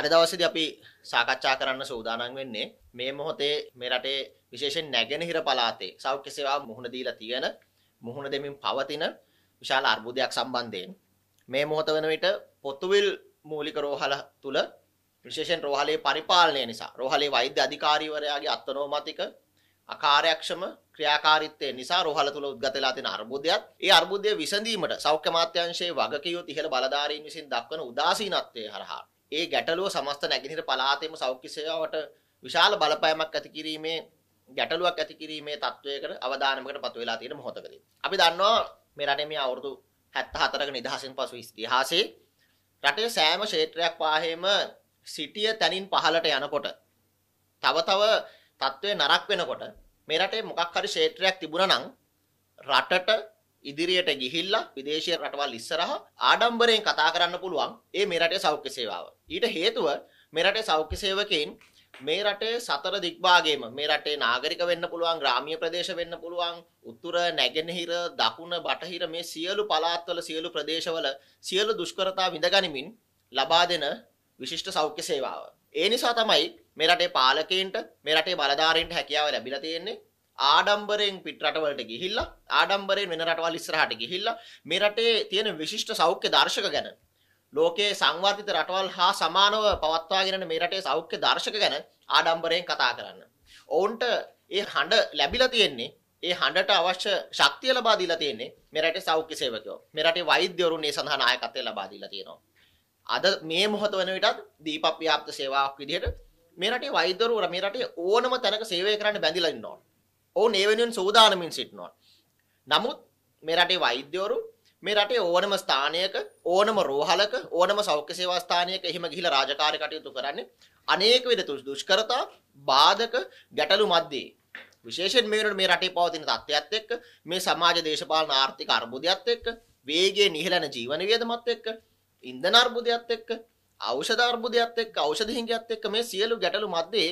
අද දවසේදී අපි සාකච්ඡා කරන්න සූදානම් වෙන්නේ මේ මොහොතේ මේ රටේ විශේෂයෙන් නැගෙනහිර පළාතේ සෞඛ්‍ය සේවා මුහුණ දීලා තියෙන මුහුණ දෙමින් පවතින විශාල අර්බුදයක් සම්බන්ධයෙන් මේ මොහොත වෙන විට පොතුවිල් මූලික රෝහල තුල විශේෂයෙන් රෝහලේ පරිපාලනය නිසා රෝහලේ වෛද්‍ය අධිකාරීවරයාගේ අත්නෝමතික අකාර්යක්ෂම ක්‍රියාකාරීත්වය නිසා රෝහල තුල උද්ගත වෙලා තියෙන අර්බුදයත් ඒ අර්බුදය විසඳීමට සෞඛ්‍ය මාත්‍යාංශයේ වගකීම් ඉහළ බලධාරීන් විසින් දක්වන උදාසීනත්වයේ හරහා ඒ ගැටලුව සමස්ත නැගෙනහිර පළාතේම සෞඛ්‍ය සේවාවට විශාල බලපෑමක් ඇති කිරීමේ ගැටලුවක් ඇති කිරීමේ තත්වයකට අවධානමකට පත් වෙලා තියෙන මොහොතකදී. අපි දන්නවා මේ රටේ මේ අවුරුදු 74ක නිදහසෙන් පසු ඉතිහාසයේ රටේ සෑම ක්ෂේත්‍රයක් පාහෙම සිටිය තනින් පහලට යනකොට තව තව තත්ත්වය නරක් වෙනකොට මේ රටේ මොකක් හරි ක්ෂේත්‍රයක් තිබුණා නම් රටට ඉදිරියට ගිහිල්ලා විදේශීය රටවල් ඉස්සරහා ආඩම්බරයෙන් කතා කරන්න පුළුවන් ඒ මේ රටේ සෞඛ්‍ය සේවාව. ඊට හේතුව මේ රටේ සෞඛ්‍ය සේවකයන් මේ රටේ සතර දික්භාගයේම මේ රටේ නාගරික වෙන්න පුළුවන් ග්‍රාමීය ප්‍රදේශ වෙන්න පුළුවන් උතුර නැගෙනහිර දකුණ බටහිර මේ සියලු පළාත්වල සියලු ප්‍රදේශවල සියලු දුෂ්කරතා විඳගනිමින් ලබා දෙන විශිෂ්ට සෞඛ්‍ය සේවාව. ඒ නිසා තමයි මේ රටේ පාලකයන්ට මේ රටේ බලධාරීන්ට හැකියාව ලැබිලා තියෙන්නේ ආඩම්බරයෙන් පිට රටවලට ගිහිල්ලා ආඩම්බරයෙන් වෙන රටවල් ඉස්සරහට ගිහිල්ලා මේ රටේ තියෙන විශිෂ්ට සෞඛ්‍ය දර්ශක ගැන ලෝකයේ සංවර්ධිත රටවල් හා සමානව පවත්වාගෙන මේ රටේ සෞඛ්‍ය දර්ශක ගැන ආඩම්බරයෙන් කතා කරන්න. ඔවුන්ට ඒ හඬ ලැබිලා තියෙන්නේ ඒ හඬට අවශ්‍ය ශක්තිය ලබා දීලා තියෙන්නේ මේ රටේ සෞඛ්‍ය සේවකයෝ. මේ රටේ වෛද්‍යවරුන් මේ සඳහා නායකත්වය ලබා දීලා තියෙනවා. අද මේ මොහොත වෙන විටත් දීපප්‍යාප්ත සේවාවක් විදිහට මේ රටේ වෛද්‍යවරු මේ රටේ ඕනම තැනක සේවය කරන්න බැඳිලා ඉන්නවා. ඔවුන් ඒ වෙනුවෙන් සූදානමින් සිටිනවා. නමුත් මේ රටේ වෛද්‍යවරු මේ රටේ ඕනම ස්ථානයක ඕනම රෝහලක ඕනම සෞඛ්‍ය සේවා ස්ථානයක එහෙම ගිහිලා රාජකාරී කටයුතු කරන්නේ අනේක විද දුෂ්කරතා බාධක ගැටලු මැද්දේ විශේෂයෙන් මේ මේ රටේ පවතින තත්ත්වයත් එක්ක මේ සමාජ දේශපාලන ආර්ථික අර්බුදයත් එක්ක වේගයේ නිහලන ජීවන වියදමත් එක්ක ඉන්ධන අර්බුදයත් එක්ක ඖෂධ අර්බුදයත් එක්ක ඖෂධ හිඟයත් එක්ක මේ සියලු ගැටලු මැද්දේ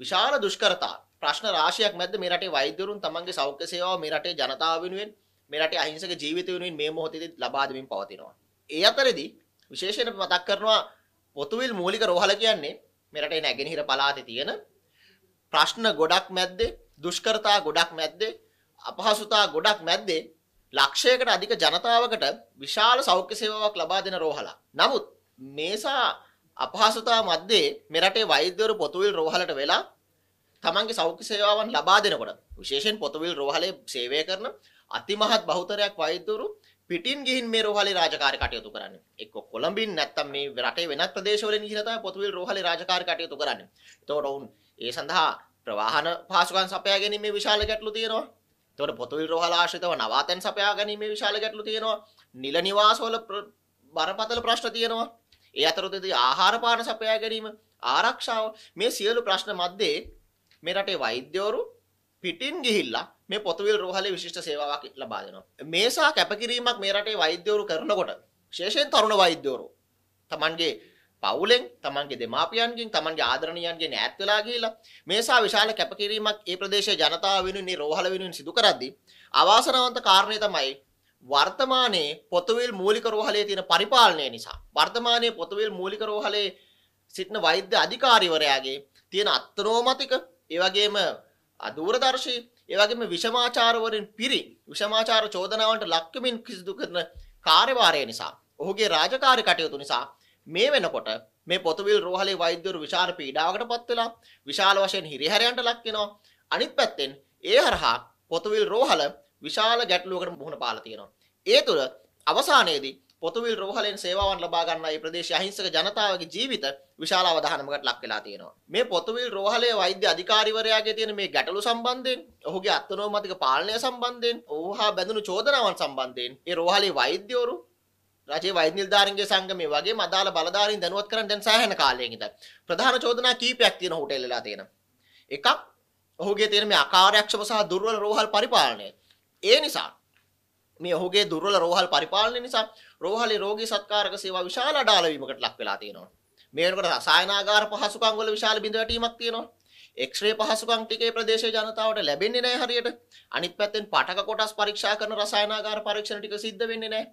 විශාල දුෂ්කරතා ප්‍රශ්න රාශියක් මැද්ද මේ රටේ වෛද්‍යවරුන් තමන්ගේ සෞඛ්‍ය සේවාව මේ රටේ ජනතාව වෙනුවෙන් මේ රටේ අහිංසක ජීවිත වෙනුවෙන් මේ මොහොතේදී ලබා දෙමින් පවතිනවා. ඒ අතරෙදී විශේෂයෙන් මතක් කරනවා පොතුවිල් මූලික රෝහල කියන්නේ මේ රටේ නැගෙනහිර පළාතේ තියෙන ප්‍රශ්න ගොඩක් මැද්දේ දුෂ්කරතා ගොඩක් මැද්දේ අපහසුතා ගොඩක් මැද්දේ ලක්ෂයකට අධික ජනතාවකට විශාල සෞඛ්‍ය සේවාවක් ලබා දෙන රෝහලක්. නමුත් මේසා අපහසුතා මැද්දේ මෙරටේ වෛද්‍යවරු පොතුවිල් රෝහලට වෙලා තමන්ගේ සෞඛ්‍ය සේවාවන් ලබා දෙනකොට විශේෂයෙන් පොතවිල් රෝහලේ සේවය කරන අතිමහත් බහුතරයක් වෛද්‍යවරු පිටින් ගිහින් මේ රෝහලේ රාජකාරී කටයුතු කරන්නේ. එක්ක කොළඹින් නැත්තම් මේ රටේ වෙනත් ප්‍රදේශවලින් ගිහිලා තමයි පොතවිල් රෝහලේ රාජකාරී කටයුතු කරන්නේ. එතකොට ඔවුන් ඒ සඳහා ප්‍රවාහන පහසුකම් සපයා ගැනීමේ විශාල ගැටලු තියෙනවා. එතකොට පොතවිල් රෝහල ආශ්‍රිතව නවාතැන් සපයා ගැනීමේ විශාල ගැටලු තියෙනවා. නිල නිවාසවල බරපතල ප්‍රශ්න තියෙනවා. ඒ අතරතුරදී ආහාර පාන සපයා ගැනීම ආරක්ෂාව මේ සියලු ප්‍රශ්න මැද්දේ මේ රටේ වෛද්‍යවරු පිටින් ගිහිල්ලා මේ පොතුවිල් රෝහලේ විශිෂ්ට සේවාවක් ලබා දෙනවා. මේසා කැපකිරීමක් මේ රටේ වෛද්‍යවරු කරනකොට විශේෂයෙන් තරුණ වෛද්‍යවරු තමන්ගේ පවුලෙන් තමන්ගේ දෙමාපියන්ගෙන් තමන්ගේ ආදරණීයන්ගෙන් ඈත් වෙලා ගිහිල්ලා මේසා විශාල කැපකිරීමක් ඒ ප්‍රදේශයේ ජනතාව වෙනුවෙන් මේ රෝහල වෙනුවෙන් සිදු කරද්දී අවාසනාවන්ත කාරණේ තමයි වර්තමානයේ පොතුවිල් මූලික රෝහලේ තියෙන පරිපාලනය නිසා වර්තමානයේ පොතුවිල් මූලික රෝහලේ සිටින වෛද්‍ය අධිකාරිවරයාගේ තියෙන අත්නෝමතික ඒ වගේම අදූරදර්ශී ඒ වගේම විෂමාචාරවලින් පිරි විෂමාචාර චෝදනාවන්ට ලක්වමින් කිසිදු කරන කාර්යභාරය නිසා ඔහුගේ රාජකාරී කටයුතු නිසා මේ වෙනකොට මේ පොතුවිල් රෝහලේ වෛද්‍යවරු විශාල පීඩාවකට පත් වෙලා විශාල වශයෙන් හිරිහැරයන්ට ලක් වෙනවා අනිත් පැත්තෙන් ඒ හරහා පොතුවිල් රෝහල විශාල ගැටලුවකට මුහුණ පාලා තියෙනවා ඒ තුළ අවසානයේදී පොතුවිල් රෝහලෙන් සේවාවන් ලබා ගන්නා මේ ප්‍රදේශයේ අහිංසක ජනතාවගේ ජීවිත විශාල අවධානමකට ලක් වෙලා තියෙනවා. මේ පොතුවිල් රෝහලේ වෛද්‍ය අධිකාරිවරයාගේ තියෙන මේ ගැටලු සම්බන්ධයෙන්, ඔහුගේ අත්නෝමතික පාලනය සම්බන්ධයෙන්, ඔහු හා බැඳුණු චෝදනාවන් සම්බන්ධයෙන් මේ රෝහලේ වෛද්‍යවරු රජයේ වෛද්‍ය නිලධාරීන්ගේ සංගමේ වගේම අදාළ බලධාරීන් දැනුවත් කරන්න දැන් සෑහෙන කාලයක ඉඳන් ප්‍රධාන චෝදනා කීපයක් තියෙන හොටෙල්ලලා තියෙනවා. එකක් ඔහුගේ තියෙන මේ අකාර්යක්ෂම සහ දුර්වල රෝහල් පරිපාලනය. ඒ නිසා මේ ඔහුගේ දුර්වල රෝහල් පරිපාලනය නිසා රෝහලේ රෝගී සත්කාරක සේවා විශාල අඩාලවීමකට ලක් වෙලා තියෙනවා. මේ වෙනකොට සායනාගාර පහසුකම් වල විශාල බිඳවැටීමක් තියෙනවා. එක්ෂ්‍රේ පහසුකම් ටිකේ ප්‍රදේශයේ ජනතාවට ලැබෙන්නේ නැහැ හරියට. අනිත් පැත්තෙන් පාටක කොටස් පරීක්ෂා කරන රසායනාගාර පරීක්ෂණ ටික සිද්ධ වෙන්නේ නැහැ.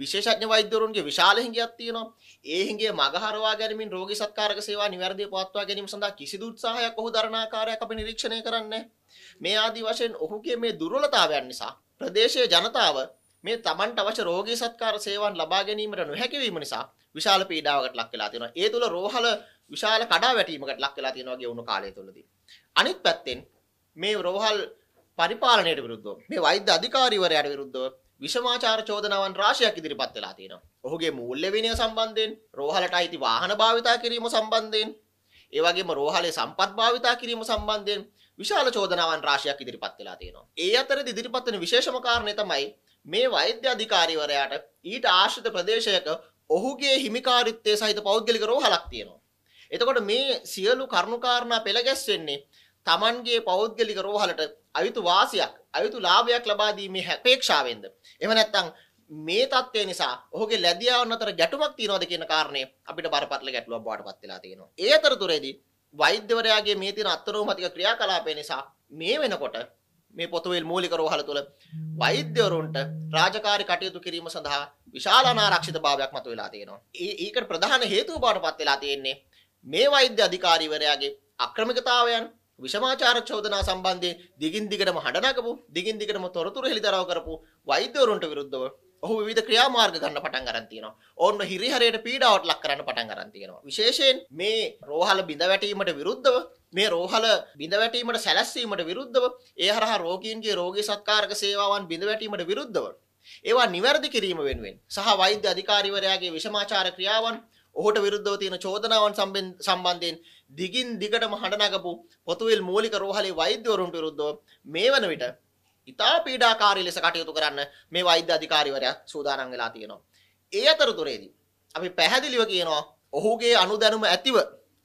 විශේෂඥ වෛද්‍යවරුන්ගේ විශාල හිඟියක් තියෙනවා. ඒ හිඟිය මගහරවා ගැනීමෙන් රෝගී සත්කාරක සේවා නිවැරදිව පවත්වා ගැනීම සඳහා කිසිදු උත්සාහයක් ඔහු දරන ආකාරයක් අපි නිරීක්ෂණය කරන්නේ මේ ආදි වශයෙන් ඔහුගේ මේ දුර්වලතාවයන් නිසා ප්‍රදේශයේ ජනතාව මේ Tamanට අවශ්‍ය රෝගී සත්කාර සේවාන් ලබා ගැනීමට නොහැකි වීම නිසා විශාල පීඩාවකට ලක් වෙලා තියෙනවා. ඒ තුල රෝහල විශාල කඩාවැටීමකට ලක් වෙලා තියෙනවා ගෙවුණු කාලය තුලදී. අනිත් පැත්තෙන් මේ රෝහල් පරිපාලනයට විරුද්ධව මේ වෛද්‍ය අධිකාරීවරයාට විරුද්ධව විෂමාචාර චෝදනාවන් රාශියක් ඉදිරිපත් වෙලා තියෙනවා. ඔහුගේ මූල්‍ය විනය සම්බන්ධයෙන්, රෝහලට අයිති වාහන භාවිතා කිරීම සම්බන්ධයෙන්, ඒ වගේම රෝහලේ සම්පත් භාවිතා කිරීම සම්බන්ධයෙන් විශාල චෝදනාවන් රාශියක් ඉදිරිපත් වෙලා තියෙනවා. ඒ අතරේ ඉදිරිපත් වෙන විශේෂම කාරණේ තමයි මේ වෛද්‍ය අධිකාරීවරයාට ඊට ආශ්‍රිත ප්‍රදේශයක ඔහුගේ හිමිකාරිත්වය සහිත පෞද්ගලික රෝහලක් තියෙනවා. එතකොට මේ සියලු කරුණු කාරණා පෙළ ගැස්වෙන්නේ Tamanගේ පෞද්ගලික රෝහලට අයුතු වාසියක්, අයුතු ලාභයක් ලබා දීමේ අපේක්ෂාවෙන්ද? එහෙම නැත්නම් මේ தත්ත්වය නිසා ඔහුගේ ලැබියාවන් අතර ගැටුමක් තියනවාද කියන කාරණය අපිට බරපතල ගැටලුවක් බවට පත් වෙලා තියෙනවා. ඒ අතරතුරේදී වෛද්‍යවරයාගේ මේ තියෙන අත්තරෝමතික ක්‍රියාකලාපය නිසා මේ වෙනකොට මේ පොතුවේල් මූලික රෝහල තුළ වෛද්‍යවරුන්ට රාජකාරි කටයුතු කිරීම සඳහා විශාල අනාරක්ෂිත භාවයක් මතුවලා තියෙනවා. ඒකට ප්‍රධාන හේතුව බවට පත් වෙලා තියෙන්නේ මේ වෛද්‍ය අධිකාරීවරයාගේ අක්‍රමිකතාවයන් විෂමාචාර චෝදනා සම්බන්ධයෙන් දිගින් දිගටම හඬ නගපු දිගින් දිගටම තොරතුරු හෙළිදරව් කරපු වෛද්‍යවරුන්ට විරුද්ධව ඔහු විධ ක්‍රියාමාර්ග ගන්න පටන් අරන් තියෙනවා. ඔන්න හිරිහරයට පීඩාවට ලක් කරන්න පටන් අරන් තියෙනවා. විශේෂයෙන් මේ රෝහල බිඳ වැටීමට විරුද්ධව මේ රෝහල බිඳ වැටීමට සැලැස්වීමට විරුද්ධව ඒ හරහා රෝගීන්ගේ රෝගී සත්කාරක සේවාවන් බිඳ වැටීමට විරුද්ධව ඒවා නිවැරදි කිරීම වෙනුවෙන් සහ වෛද්‍ය අධිකාරිවරයාගේ විෂමාචාර ක්‍රියාවන් ඔහුට විරුද්ධව තියෙන චෝදනාවන් සම්බන්ධයෙන් දිගින් දිගටම හඬ නගපු පොතුවිල් මූලික රෝහලේ වෛද්‍යවරුන්ට විරුද්ධව මේ වන විට ඉතා පීඩාකාරී ලෙස කටයුතු කරන්න මේ වෛද්‍ය අධිකාරිවරයා සූදානම් වෙලා තියෙනවා. ඒ අතරතුරේදී අපි පැහැදිලිව කියනවා ඔහුගේ අනුදැනුම ඇතිව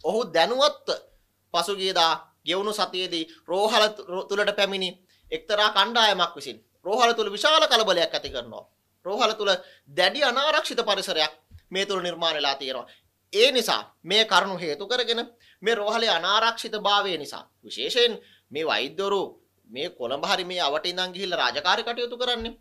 ඔහු දැනුවත්ව පසුගියදා ගෙවුණු සතියේදී රෝහල තුලට පැමිණි එක්තරා කණ්ඩායමක් විසින් රෝහල තුල විශාල කලබලයක් ඇති කරනවා. රෝහල තුල දැඩි අනාරක්ෂිත පරිසරයක් මේ තුල නිර්මාණය වෙලා තියෙනවා. ඒ නිසා මේ කරුණු හේතු කරගෙන මේ රෝහලේ අනාරක්ෂිතභාවය නිසා විශේෂයෙන් මේ වෛද්‍යවරු මේ කොළඹ හරි මේ අවට ඉඳන් ගිහිල්ලා රාජකාරී කටයුතු කරන්නේ.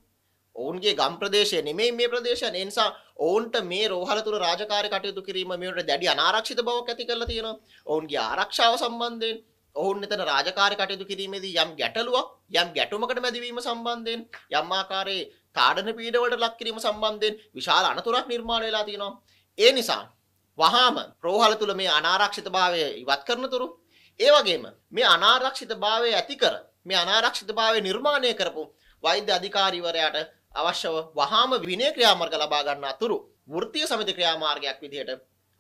ඔවුන්ගේ ගම් ප්‍රදේශය නෙමෙයි මේ ප්‍රදේශය. ඒ නිසා ඔවුන්ට මේ රෝහල තුල රාජකාරී කටයුතු කිරීම මේවට දැඩි අනාරක්ෂිත බවක් ඇති කරලා තියෙනවා. ඔවුන්ගේ ආරක්ෂාව සම්බන්ධයෙන් ඔවුන් එතන රාජකාරී කටයුතු කිරීමේදී යම් ගැටලුවක්, යම් ගැටුමකට මැදිවීම සම්බන්ධයෙන් යම් ආකාරයේ තාඩන පීඩවලට ලක් කිරීම සම්බන්ධයෙන් විශාල අනතුරක් නිර්මාණය වෙලා තියෙනවා. ඒ නිසා වහාම රෝහල තුල මේ අනාරක්ෂිතභාවය ඉවත් කරනතුරු ඒ වගේම මේ අනාරක්ෂිතභාවය ඇති කර මේ අනාරක්ෂිතභාවය නිර්මාණය කරපු වෛද්‍ය අධිකාරීවරයාට අවශ්‍යව වහාම විනය ක්‍රියාමාර්ග ලබා ගන්න අතුරු වෘත්තීය සමිති ක්‍රියාමාර්ගයක් විදිහට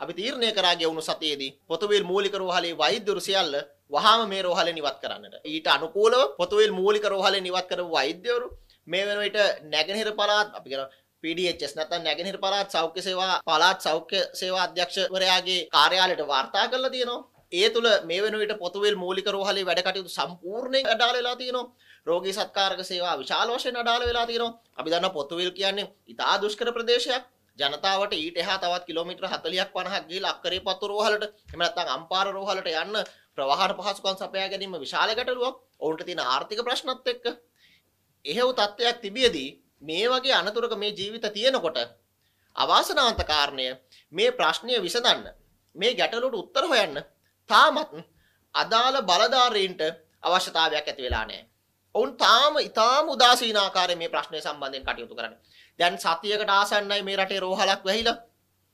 අපි තීරණය කරා ගෙවුණු සතියේදී පොතුවිල් මූලික රෝහලේ වෛද්‍යවරු සියල්ල වහාම මේ රෝහලෙන් ඉවත් කරන්නට. ඊට අනුකූලව පොතුවිල් මූලික රෝහලෙන් ඉවත් කරපු වෛද්‍යවරු මේ වෙන විට නැගෙනහිර පළාත් අපි කියන PDHS නැත්නම් නැගෙනහිර පළාත් සෞඛ්‍ය සේවා පළාත් සෞඛ්‍ය සේවා අධ්‍යක්ෂවරයාගේ කාර්යාලයට වාර්තා කරලා තියෙනවා. ඒ තුළ මේ වෙනුවට පොතුවල් මූලික රෝහලේ වැඩකටයුතු සම්පූර්ණයෙන් අඩාල වෙලා තියෙනවා රෝගී සත්කාරක සේවා විශාල වශයෙන් අඩාල වෙලා තියෙනවා අපි දන්න පොතුවල් කියන්නේ ඉතා දුෂ්කර ප්‍රදේශයක් ජනතාවට ඊට එහා තවත් කිලෝමීටර් 40ක් 50ක් ගිහලා අක්කරේ පත්තු රෝහලට එහෙම නැත්නම් අම්පාර රෝහලට යන්න ප්‍රවාහන පහසුකම් සපයා ගැනීම විශාල ගැටලුවක් ඔවුන්ට තියෙන ආර්ථික ප්‍රශ්නත් එක්ක එහෙව් තත්ත්වයක් තිබියදී මේ වගේ අනතුරක මේ ජීවිත තියෙනකොට අවාසනාවන්ත කාරණය මේ ප්‍රශ්නය විසඳන්න මේ ගැටලුවට උත්තර හොයන්න තාමත් අදාළ බලධාරීන්ට අවශ්‍යතාවයක් ඇති වෙලා නැහැ. ඔවුන් තාම ඊටාම උදාසීන ආකාරයෙන් මේ ප්‍රශ්නය සම්බන්ධයෙන් කටයුතු කරන්නේ. දැන් සතියකට ආසන්නයි මේ රටේ රෝහලක් වැහිලා.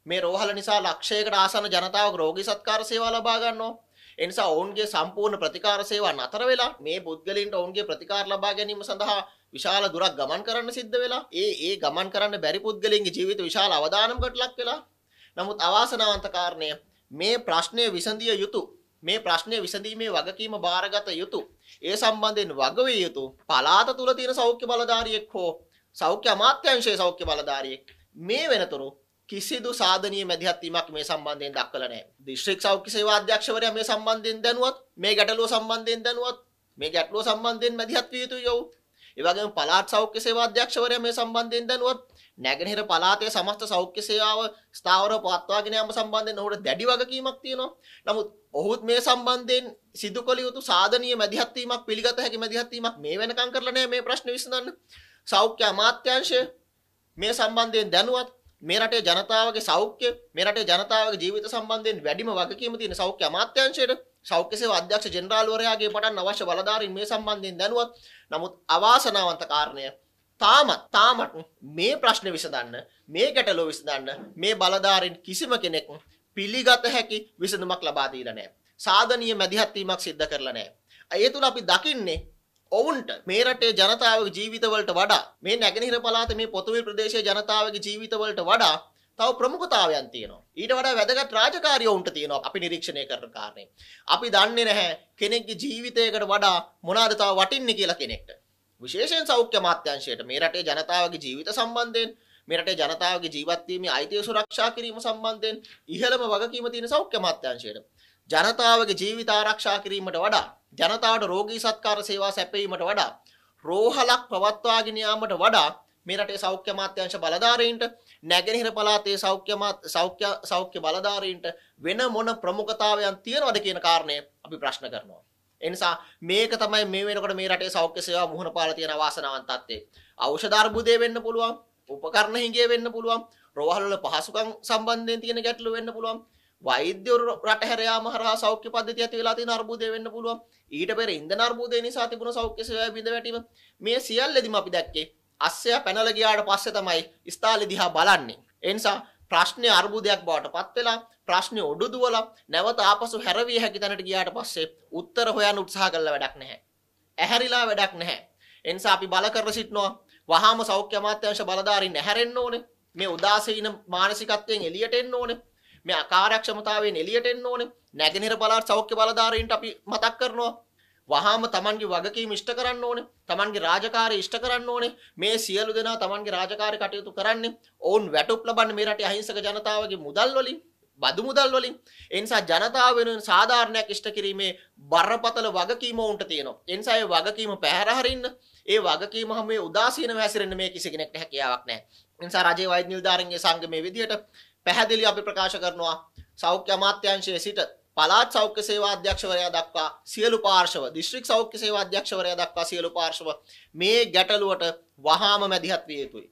මේ රෝහල නිසා ලක්ෂයකට ආසන්න ජනතාවක රෝගී සත්කාර සේවා ලබා ගන්නවා. ඒ නිසා ඔවුන්ගේ සම්පූර්ණ ප්‍රතිකාර සේවා නතර වෙලා මේ පුද්ගලින්ට ඔවුන්ගේ ප්‍රතිකාර ලබා ගැනීම සඳහා විශාල දුරක් ගමන් කරන්න සිද්ධ වෙලා ඒ ඒ ගමන් කරන්න බැරි පුද්ගලයන්ගේ ජීවිත විශාල අවදානමකට ලක් වෙලා නමුත් අවාසනාවන්ත කාරණය මේ ප්‍රශ්නය විසඳිය යුතු මේ ප්‍රශ්නය විසඳීමේ වගකීම භාරගත යුතු ඒ සම්බන්ධයෙන් වගවිය යුතු පලාත තුල තියෙන සෞඛ්‍ය බලධාරියෙක් හෝ සෞඛ්‍ය අමාත්‍යංශයේ සෞඛ්‍ය බලධාරියෙක් මේ වෙනතුරු කිසිදු සාධනීය මැදිහත් වීමක් මේ සම්බන්ධයෙන් දක්වලා නැහැ. දිස්ත්‍රික් සෞඛ්‍ය සේවා අධ්‍යක්ෂවරයා මේ සම්බන්ධයෙන් දැනුවත්, මේ ගැටලුව සම්බන්ධයෙන් දැනුවත්, මේ ගැටලුව සම්බන්ධයෙන් මැදිහත් විය යුතුයි යව්. ඒ වගේම පළාත් සෞඛ්‍ය සේවා අධ්‍යක්ෂවරයා මේ සම්බන්ධයෙන් දැනුවත්, නැගෙනහිර පළාතේ සමස්ත සෞඛ්‍ය සේවාව ස්ථාවරව පවත්වාගෙන යාම සම්බන්ධයෙන් ඔහුට දැඩි වගකීමක් තියෙනවා. නමුත් ඔහුත් මේ සම්බන්ධයෙන් සිදු කළ යුතු සාධනීය මැදිහත් වීමක් පිළිගත හැකි මැදිහත් වීමක් මේ වෙනකම් කරලා නැහැ මේ ප්‍රශ්නේ විසඳන්න. සෞඛ්‍ය අමාත්‍යාංශය මේ සම්බන්ධයෙන් දැනුවත් මේ රටේ ජනතාවගේ සෞඛ්‍ය මේ රටේ ජනතාවගේ ජීවිත සම්බන්ධයෙන් වැඩිම වගකීම තියෙන සෞඛ්‍ය අමාත්‍යාංශයට සෞඛ්‍ය සේවා අධ්‍යක්ෂ ජෙනරාල්වරයාගේ පටන් අවශ්‍ය බලධාරීන් මේ සම්බන්ධයෙන් දැනුවත්. නමුත් අවාසනාවන්ත කාරණය තාමත් තාමත් මේ ප්‍රශ්න විසඳන්න මේ ගැටලුව විසඳන්න මේ බලධාරීන් කිසිම කෙනෙක් පිළිගත හැකි විසඳුමක් ලබා දීලා නැහැ. සාධනීය මැදිහත් වීමක් සිද්ධ කරලා නැහැ. ඒ තුල අපි දකින්නේ ඔවුන්ට මේ රටේ ජනතාවගේ ජීවිතවලට වඩා මේ නැගෙනහිර පළාත මේ පොතුවිල් ප්‍රදේශයේ ජනතාවගේ ජීවිතවලට වඩා තව ප්‍රමුඛතාවයන් තියෙනවා. ඊට වඩා වැදගත් රාජකාරිය උන්ට තියෙනවා අපි නිරීක්ෂණය කරන කාරණේ. අපි දන්නේ නැහැ කෙනෙක්ගේ ජීවිතයකට වඩා මොනවාද තව වටින්නේ කියලා කෙනෙක්ට. විශේෂයෙන් සෞඛ්‍ය මාත්‍යංශයට මේ රටේ ජනතාවගේ ජීවිත සම්බන්ධයෙන් මේ රටේ ජනතාවගේ ජීවත්වීමේ අයිතිය සුරක්ෂා කිරීම සම්බන්ධයෙන් ඉහළම වගකීම තියෙන සෞඛ්‍ය මාත්‍යංශයට ජනතාවගේ ජීවිත ආරක්ෂා කිරීමට වඩා ජනතාවට රෝගී සත්කාර සේවා සැපයීමට වඩා රෝහලක් පවත්වාගෙන යාමට වඩා මේ රටේ සෞඛ්‍ය අමාත්‍යාංශ බලධාරීන්ට නැගෙනහිර පළාතේ සෞඛ්‍ය සෞඛ්‍ය සෞඛ්‍ය බලධාරීන්ට වෙන මොන ප්‍රමුඛතාවයන් තියෙනවද කියන කාරණය අපි ප්‍රශ්න කරනවා එනිසා මේක තමයි මේ වෙනකොට මේ රටේ සෞඛ්‍ය සේවාව මුහුණ පාලා තියෙන වාසනාවන්ත තත්ත්වය. ඖෂධ අර්බුදය වෙන්න පුළුවන්, උපකරණ හිඟිය වෙන්න පුළුවන්, රෝහල්වල පහසුකම් සම්බන්ධයෙන් තියෙන ගැටලු වෙන්න පුළුවන්. වෛද්‍යවරු රටහැර යාම හරහා සෞඛ්‍ය පද්ධතිය ඇති වෙලා තියෙන අර්බුදය වෙන්න පුළුවන්. ඊට පෙර ඉන්ධන අර්බුදය නිසා තිබුණු සෞඛ්‍ය සේවය බිඳ වැටීම මේ සියල්ලෙදිම අපි දැක්කේ අස්සය පැනලා ගියාට පස්සේ තමයි ස්ථාලේ දිහා බලන්නේ. ඒ නිසා ප්‍රශ්නේ අර්බුදයක් බවට පත් වෙලා ප්‍රශ්නේ ඔඩුදුවලා නැවත ආපසු හැරවිය හැකි තැනට ගියාට පස්සේ උත්තර හොයන්න උත්සාහ කළා වැඩක් නැහැ. ඇහැරිලා වැඩක් නැහැ. ඒ නිසා අපි බල කර සිටනවා. වහාම සෞඛ්‍ය අමාත්‍යාංශ බලධාරීන් ඇහැරෙන්න ඕනේ. මේ උදාසීන මානසිකත්වයෙන් එළියට එන්න ඕනේ. මේ අකාර්යක්ෂමතාවයෙන් එළියට එන්න ඕනේ. නැගෙනහිර පළාත් සෞඛ්‍ය බලධාරීන්ට අපි මතක් කරනවා. වහාම Tamanගේ වගකීම් ඉෂ්ට කරන්න ඕනේ. Tamanගේ රාජකාරී ඉෂ්ට කරන්න ඕනේ. මේ සියලු දෙනා Tamanගේ රාජකාරී කටයුතු කරන්නේ ඔවුන් වැටුප් ලබන්නේ මේ රටේ අහිංසක ජනතාවගේ මුදල් වලින්. බදු මුදල් වලින් ඒ නිසා ජනතාව වෙනුවෙන් සාධාරණයක් ඉෂ්ට කිරීමේ බරපතල වගකීම උන්ට තියෙනවා. ඒ නිසා ඒ වගකීම පැහැර හරින්න ඒ වගකීම හැම මේ උදාසීනව හැසිරෙන්න මේ කිසි කෙනෙක්ට හැකියාවක් නැහැ. ඒ නිසා රජයේ වෛද්‍ය නිලධාරීන්ගේ සංගමේ විදියට පැහැදිලිව අපි ප්‍රකාශ කරනවා සෞඛ්‍ය අමාත්‍යාංශයේ සිට පලාත් සෞඛ්‍ය සේවා අධ්‍යක්ෂවරයා දක්වා සියලු පාර්ශව දිස්ත්‍රික් සෞඛ්‍ය සේවා අධ්‍යක්ෂවරයා දක්වා සියලු පාර්ශව මේ ගැටලුවට වහාම මැදිහත් විය යුතුයි.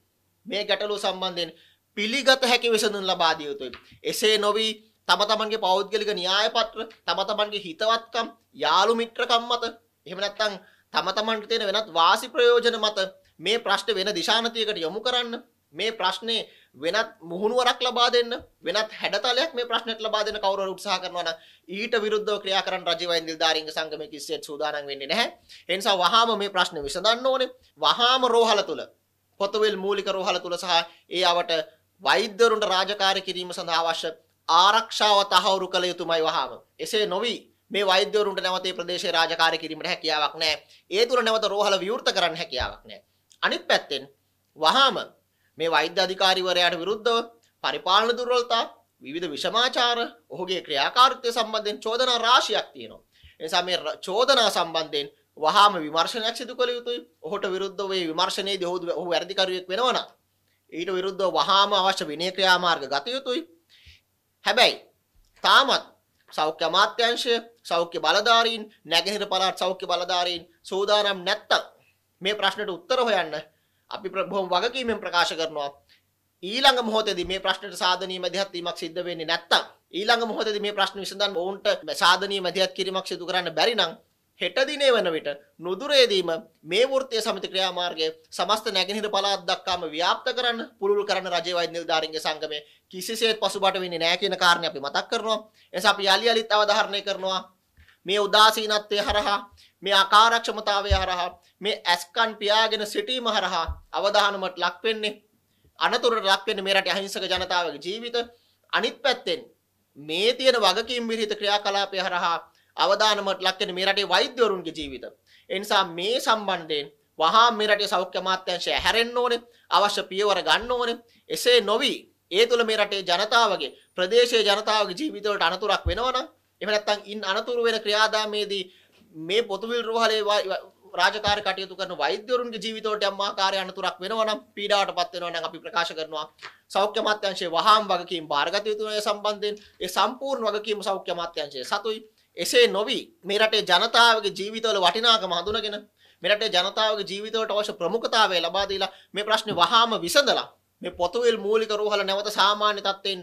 මේ ගැටලුව සම්බන්ධයෙන් පිළිගත හැකි විසඳුම් ලබා දිය යුතුයි. එසේ නොවී තම තමන්ගේ පෞද්ගලික න්‍යාය පත්‍ර, තම තමන්ගේ හිතවත්කම්, යාළු මිත්‍රකම් මත, එහෙම නැත්නම් තම තමන්ට තියෙන වෙනත් වාසි ප්‍රයෝජන මත මේ ප්‍රශ්න වෙන දිශානතියකට යොමු කරන්න, මේ ප්‍රශ්නේ වෙනත් මුහුණුවරක් ලබා දෙන්න වෙනත් හැඩතලයක් මේ ප්‍රශ්නෙට ලබා දෙන්න කවුරු හරි උත්සාහ කරනවා නම් ඊට විරුද්ධව ක්‍රියා කරන්න රජවයි නිලධාරීන්ග සංගමයේ කිසිසේත් සූදානම් වෙන්නේ නැහැ. ඒ නිසා වහාම මේ ප්‍රශ්නේ විසඳන්න ඕනේ. වහාම රෝහල තුල පොතවල් මූලික රෝහල තුල සහ ඒ අවට වෛද්‍යවරුන්ට රාජකාරී කිරීම සඳහා අවශ්‍ය ආරක්ෂාව තහවුරු කළ යුතුමයි වහාම. එසේ නොවි මේ වෛද්‍යවරුන්ට නැවත මේ ප්‍රදේශයේ රාජකාරී කිරීමට හැකියාවක් නැහැ. ඒ තුල නැවත රෝහල විවෘත කරන්න හැකියාවක් නැහැ. අනිත් පැත්තෙන් වහාම මේ වෛද්‍ය අධිකාරිවරයාට විරුද්ධව පරිපාලන දුර්වලතා විවිධ විෂමාචාර ඔහුගේ ක්‍රියාකාරීත්වය සම්බන්ධයෙන් චෝදනා රාශියක් තියෙනවා. ඒ නිසා මේ චෝදනා සම්බන්ධයෙන් වහාම විමර්ශනයක් සිදු කළ යුතුයි. ඔහුට විරුද්ධව මේ විමර්ශනයේදී ඔහු ඔහු වැරදිකරුවෙක් වෙනවා නම් ඊට විරුද්ධව වහාම අවශ්‍ය විනය ක්‍රියාමාර්ග ගත යුතුයි. හැබැයි තාමත් සෞඛ්‍ය අමාත්‍යාංශය සෞඛ්‍ය බලධාරීන් නැගෙනහිර පළාත් සෞඛ්‍ය බලධාරීන් සූදානම් නැත්තම් මේ ප්‍රශ්නට උත්තර හොයන්න අපි බොහොම වගකීමෙන් ප්‍රකාශ කරනවා ඊළඟ මොහොතේදී මේ ප්‍රශ්නට සාධනීය මැදිහත් වීමක් සිද්ධ වෙන්නේ නැත්තම් ඊළඟ මොහොතේදී මේ ප්‍රශ්න විසඳන්න ඔවුන්ට සාධනීය මැදිහත් කිරීමක් සිදු කරන්න බැරි නම් හෙට දිනේ වන විට නුදුරේදීම මේ වෘත්තීය සමිති ක්‍රියාමාර්ගය සමස්ත නැගෙනහිර පළාත් දක්වාම ව්‍යාප්ත කරන්න පුළුල් කරන රජයේ වෛද්‍ය නිලධාරීන්ගේ සංගමය කිසිසේත් පසුබට වෙන්නේ නැහැ කියන කාරණේ අපි මතක් කරනවා. එස අපි යලි යලිත් අවධාරණය කරනවා මේ උදාසීනත්වය හරහා මේ අකාරක්ෂමතාවය හරහා මේ ඇස්කන් පියාගෙන සිටීම හරහා අවධානමට ලක් වෙන්නේ අනතුරට ලක් වෙන්නේ මේ රටේ අහිංසක ජනතාවගේ ජීවිත අනිත් පැත්තෙන් මේ තියෙන වගකීම් විරහිත ක්‍රියාකලාපය හරහා අවධානමට ලක් වෙන්නේ මේ රටේ වෛද්‍යවරුන්ගේ ජීවිත. ඒ නිසා මේ සම්බන්ධයෙන් වහා මේ රටේ සෞඛ්‍ය අමාත්‍යාංශය හැරෙන්න ඕනේ අවශ්‍ය පියවර ගන්න ඕනේ. එසේ නොවි ඒ තුළ මේ රටේ ජනතාවගේ ප්‍රදේශයේ ජනතාවගේ ජීවිතවලට අනතුරක් වෙනවනම් එහෙම නැත්නම් ඉන් අනතුරු වෙන ක්‍රියාදාමයේදී මේ පොතුවිල් රෝහලේ රාජකාරි කටයුතු කරන වෛද්‍යවරුන්ගේ ජීවිතවලට යම් ආකාරය අනතුරක් වෙනවා නම් පීඩාවටපත් වෙනවා නම් අපි ප්‍රකාශ කරනවා සෞඛ්‍ය අමාත්‍යාංශයේ වහාම් වගකීම් බාරගත යුතු වෙන සම්බන්ධයෙන් ඒ සම්පූර්ණ වගකීම සෞඛ්‍ය අමාත්‍යාංශයේ සතුයි එසේ නොවි මේ රටේ ජනතාවගේ ජීවිතවල වටිනාකම හඳුනගෙන මේ රටේ ජනතාවගේ ජීවිතවලට අවශ්‍ය ප්‍රමුඛතාවය ලබා දීලා මේ ප්‍රශ්නේ වහාම විසඳලා මේ පොතුවිල් මූලික රෝහල නැවත සාමාන්‍ය තත්ත්වයෙන්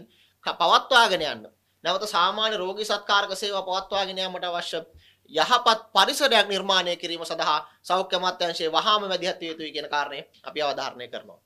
පවත්වාගෙන යන්න නැවත සාමාන්‍ය රෝගී සත්කාරක සේවා පවත්වාගෙන යාමට අවශ්‍ය යහපත් පරිසරයක් නිර්මාණය කිරීම සඳහා සෞඛ්‍ය අමාත්‍යාංශයේ වහාම මැදිහත් විය යුතුයි කියන කාරණේ අපි අවධාරණය කරනවා.